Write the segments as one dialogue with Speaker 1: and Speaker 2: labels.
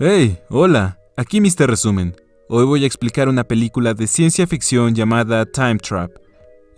Speaker 1: Hey, hola, aquí Mr. Resumen. Hoy voy a explicar una película de ciencia ficción llamada Time Trap.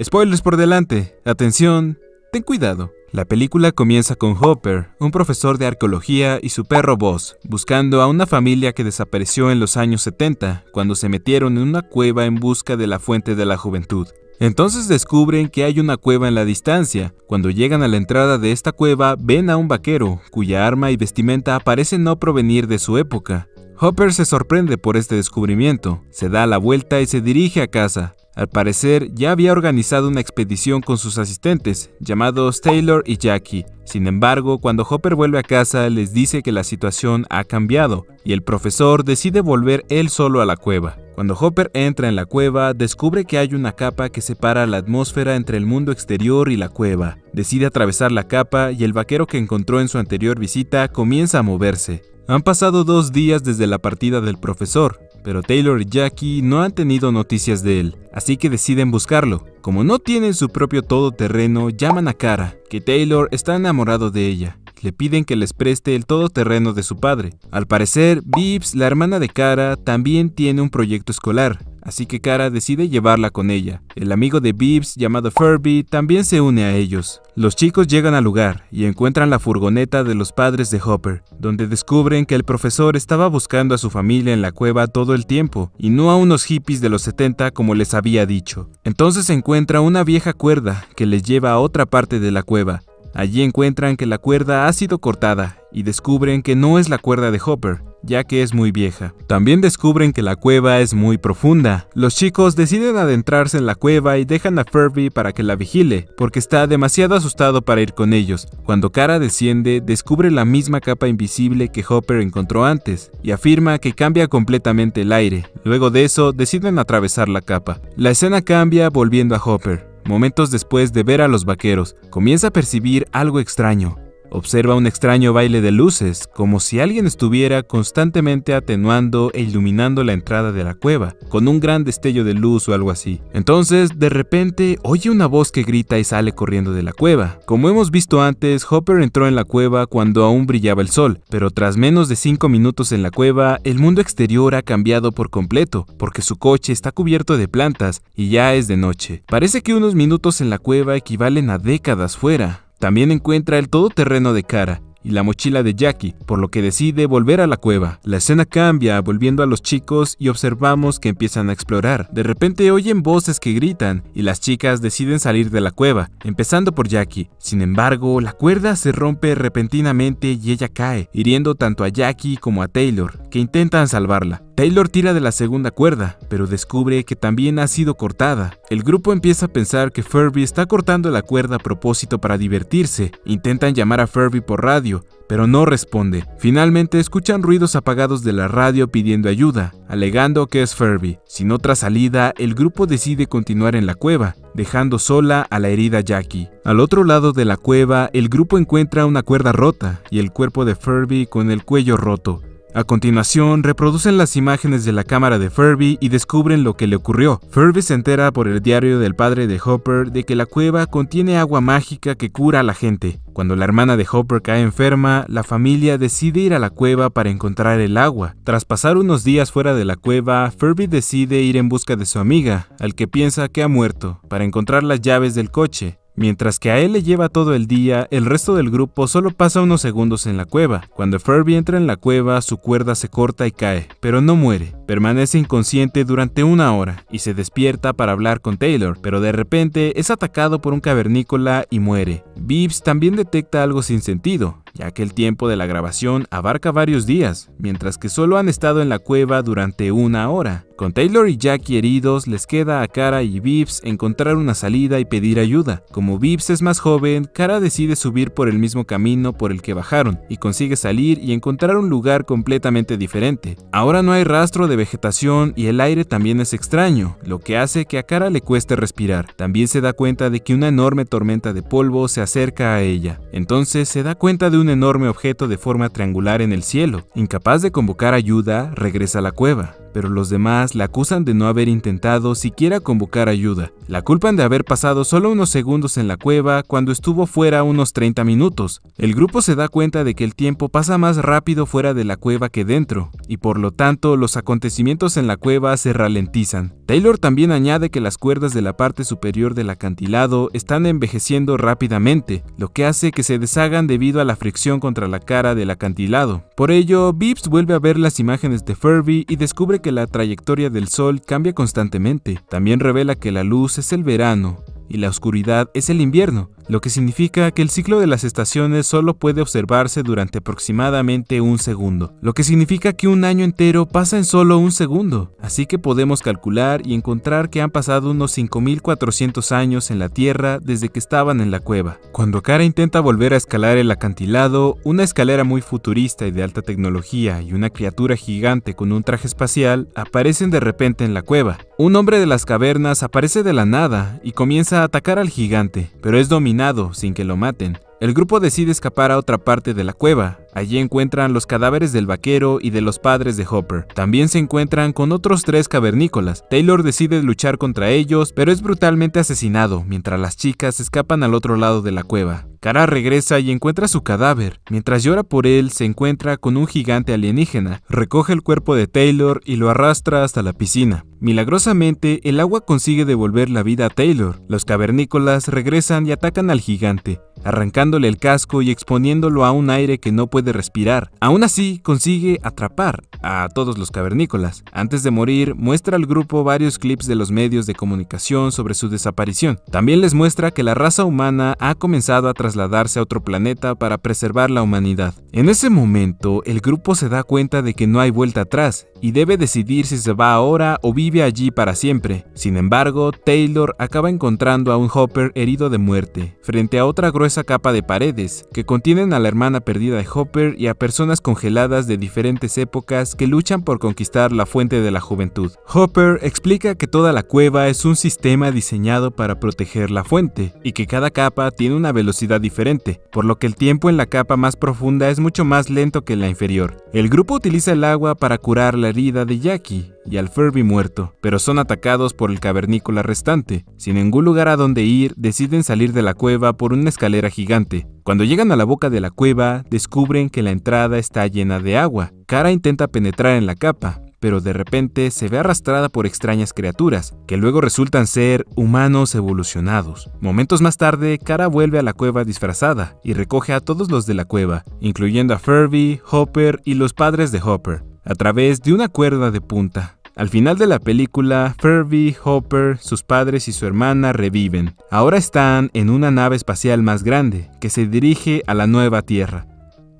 Speaker 1: Spoilers por delante, atención, ten cuidado. La película comienza con Hopper, un profesor de arqueología y su perro Boss, buscando a una familia que desapareció en los años 70, cuando se metieron en una cueva en busca de la fuente de la juventud. Entonces descubren que hay una cueva en la distancia. Cuando llegan a la entrada de esta cueva, ven a un vaquero, cuya arma y vestimenta parecen no provenir de su época. Hopper se sorprende por este descubrimiento, se da la vuelta y se dirige a casa. Al parecer, ya había organizado una expedición con sus asistentes, llamados Taylor y Jackie. Sin embargo, cuando Hopper vuelve a casa, les dice que la situación ha cambiado, y el profesor decide volver él solo a la cueva. Cuando Hopper entra en la cueva, descubre que hay una capa que separa la atmósfera entre el mundo exterior y la cueva. Decide atravesar la capa y el vaquero que encontró en su anterior visita comienza a moverse. Han pasado dos días desde la partida del profesor, pero Taylor y Jackie no han tenido noticias de él, así que deciden buscarlo. Como no tienen su propio todoterreno, llaman a Cara, que Taylor está enamorado de ella le piden que les preste el todoterreno de su padre. Al parecer, Bibbs, la hermana de Kara, también tiene un proyecto escolar, así que Kara decide llevarla con ella. El amigo de Bibbs, llamado Furby, también se une a ellos. Los chicos llegan al lugar y encuentran la furgoneta de los padres de Hopper, donde descubren que el profesor estaba buscando a su familia en la cueva todo el tiempo, y no a unos hippies de los 70 como les había dicho. Entonces encuentra una vieja cuerda que les lleva a otra parte de la cueva, Allí encuentran que la cuerda ha sido cortada y descubren que no es la cuerda de Hopper, ya que es muy vieja. También descubren que la cueva es muy profunda. Los chicos deciden adentrarse en la cueva y dejan a Furby para que la vigile, porque está demasiado asustado para ir con ellos. Cuando Kara desciende, descubre la misma capa invisible que Hopper encontró antes, y afirma que cambia completamente el aire. Luego de eso, deciden atravesar la capa. La escena cambia volviendo a Hopper. Momentos después de ver a los vaqueros, comienza a percibir algo extraño. Observa un extraño baile de luces, como si alguien estuviera constantemente atenuando e iluminando la entrada de la cueva, con un gran destello de luz o algo así. Entonces, de repente, oye una voz que grita y sale corriendo de la cueva. Como hemos visto antes, Hopper entró en la cueva cuando aún brillaba el sol, pero tras menos de 5 minutos en la cueva, el mundo exterior ha cambiado por completo, porque su coche está cubierto de plantas y ya es de noche. Parece que unos minutos en la cueva equivalen a décadas fuera. También encuentra el todoterreno de Cara y la mochila de Jackie, por lo que decide volver a la cueva. La escena cambia, volviendo a los chicos y observamos que empiezan a explorar. De repente oyen voces que gritan y las chicas deciden salir de la cueva, empezando por Jackie. Sin embargo, la cuerda se rompe repentinamente y ella cae, hiriendo tanto a Jackie como a Taylor, que intentan salvarla. Taylor tira de la segunda cuerda, pero descubre que también ha sido cortada. El grupo empieza a pensar que Furby está cortando la cuerda a propósito para divertirse. Intentan llamar a Furby por radio, pero no responde. Finalmente escuchan ruidos apagados de la radio pidiendo ayuda, alegando que es Furby. Sin otra salida, el grupo decide continuar en la cueva, dejando sola a la herida Jackie. Al otro lado de la cueva, el grupo encuentra una cuerda rota y el cuerpo de Furby con el cuello roto. A continuación, reproducen las imágenes de la cámara de Furby y descubren lo que le ocurrió. Furby se entera por el diario del padre de Hopper de que la cueva contiene agua mágica que cura a la gente. Cuando la hermana de Hopper cae enferma, la familia decide ir a la cueva para encontrar el agua. Tras pasar unos días fuera de la cueva, Furby decide ir en busca de su amiga, al que piensa que ha muerto, para encontrar las llaves del coche. Mientras que a él le lleva todo el día, el resto del grupo solo pasa unos segundos en la cueva. Cuando Furby entra en la cueva, su cuerda se corta y cae, pero no muere. Permanece inconsciente durante una hora y se despierta para hablar con Taylor, pero de repente es atacado por un cavernícola y muere. Bibbs también detecta algo sin sentido ya que el tiempo de la grabación abarca varios días, mientras que solo han estado en la cueva durante una hora. Con Taylor y Jackie heridos, les queda a Cara y Vips encontrar una salida y pedir ayuda. Como Vips es más joven, Cara decide subir por el mismo camino por el que bajaron, y consigue salir y encontrar un lugar completamente diferente. Ahora no hay rastro de vegetación y el aire también es extraño, lo que hace que a Cara le cueste respirar. También se da cuenta de que una enorme tormenta de polvo se acerca a ella. Entonces se da cuenta de un enorme objeto de forma triangular en el cielo. Incapaz de convocar ayuda, regresa a la cueva pero los demás la acusan de no haber intentado siquiera convocar ayuda. La culpan de haber pasado solo unos segundos en la cueva cuando estuvo fuera unos 30 minutos. El grupo se da cuenta de que el tiempo pasa más rápido fuera de la cueva que dentro, y por lo tanto los acontecimientos en la cueva se ralentizan. Taylor también añade que las cuerdas de la parte superior del acantilado están envejeciendo rápidamente, lo que hace que se deshagan debido a la fricción contra la cara del acantilado. Por ello, Bibbs vuelve a ver las imágenes de Furby y descubre que la trayectoria del Sol cambia constantemente. También revela que la luz es el verano y la oscuridad es el invierno, lo que significa que el ciclo de las estaciones solo puede observarse durante aproximadamente un segundo, lo que significa que un año entero pasa en solo un segundo, así que podemos calcular y encontrar que han pasado unos 5.400 años en la Tierra desde que estaban en la cueva. Cuando Kara intenta volver a escalar el acantilado, una escalera muy futurista y de alta tecnología y una criatura gigante con un traje espacial aparecen de repente en la cueva. Un hombre de las cavernas aparece de la nada y comienza a atacar al gigante, pero es dominado sin que lo maten, el grupo decide escapar a otra parte de la cueva. Allí encuentran los cadáveres del vaquero y de los padres de Hopper. También se encuentran con otros tres cavernícolas. Taylor decide luchar contra ellos, pero es brutalmente asesinado, mientras las chicas escapan al otro lado de la cueva. Cara regresa y encuentra su cadáver. Mientras llora por él, se encuentra con un gigante alienígena. Recoge el cuerpo de Taylor y lo arrastra hasta la piscina. Milagrosamente, el agua consigue devolver la vida a Taylor. Los cavernícolas regresan y atacan al gigante, arrancando el casco y exponiéndolo a un aire que no puede respirar. Aún así, consigue atrapar a todos los cavernícolas. Antes de morir, muestra al grupo varios clips de los medios de comunicación sobre su desaparición. También les muestra que la raza humana ha comenzado a trasladarse a otro planeta para preservar la humanidad. En ese momento, el grupo se da cuenta de que no hay vuelta atrás y debe decidir si se va ahora o vive allí para siempre. Sin embargo, Taylor acaba encontrando a un Hopper herido de muerte, frente a otra gruesa capa de paredes, que contienen a la hermana perdida de Hopper y a personas congeladas de diferentes épocas que luchan por conquistar la fuente de la juventud. Hopper explica que toda la cueva es un sistema diseñado para proteger la fuente, y que cada capa tiene una velocidad diferente, por lo que el tiempo en la capa más profunda es mucho más lento que en la inferior. El grupo utiliza el agua para curar la herida de Jackie, y al Furby muerto, pero son atacados por el cavernícola restante. Sin ningún lugar a donde ir, deciden salir de la cueva por una escalera gigante cuando llegan a la boca de la cueva, descubren que la entrada está llena de agua. Kara intenta penetrar en la capa, pero de repente se ve arrastrada por extrañas criaturas, que luego resultan ser humanos evolucionados. Momentos más tarde, Kara vuelve a la cueva disfrazada y recoge a todos los de la cueva, incluyendo a Furby, Hopper y los padres de Hopper, a través de una cuerda de punta. Al final de la película, Furby, Hopper, sus padres y su hermana reviven. Ahora están en una nave espacial más grande, que se dirige a la nueva Tierra.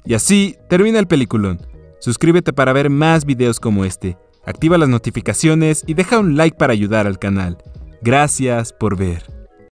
Speaker 1: Y así termina el peliculón. Suscríbete para ver más videos como este. Activa las notificaciones y deja un like para ayudar al canal. Gracias por ver.